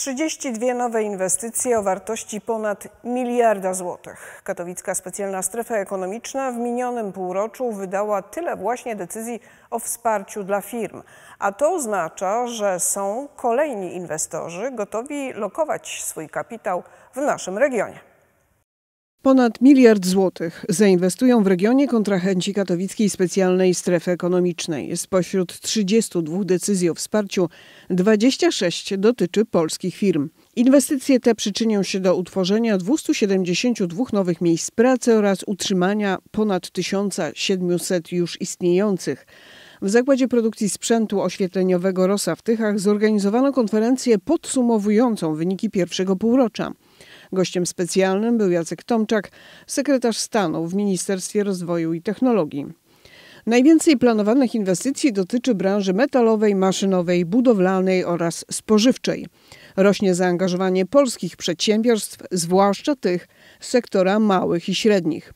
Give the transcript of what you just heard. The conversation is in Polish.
32 nowe inwestycje o wartości ponad miliarda złotych. Katowicka Specjalna Strefa Ekonomiczna w minionym półroczu wydała tyle właśnie decyzji o wsparciu dla firm. A to oznacza, że są kolejni inwestorzy gotowi lokować swój kapitał w naszym regionie. Ponad miliard złotych zainwestują w regionie kontrahenci katowickiej specjalnej strefy ekonomicznej. Spośród 32 decyzji o wsparciu 26 dotyczy polskich firm. Inwestycje te przyczynią się do utworzenia 272 nowych miejsc pracy oraz utrzymania ponad 1700 już istniejących. W Zakładzie Produkcji Sprzętu Oświetleniowego Rosa w Tychach zorganizowano konferencję podsumowującą wyniki pierwszego półrocza. Gościem specjalnym był Jacek Tomczak, sekretarz stanu w Ministerstwie Rozwoju i Technologii. Najwięcej planowanych inwestycji dotyczy branży metalowej, maszynowej, budowlanej oraz spożywczej. Rośnie zaangażowanie polskich przedsiębiorstw, zwłaszcza tych z sektora małych i średnich.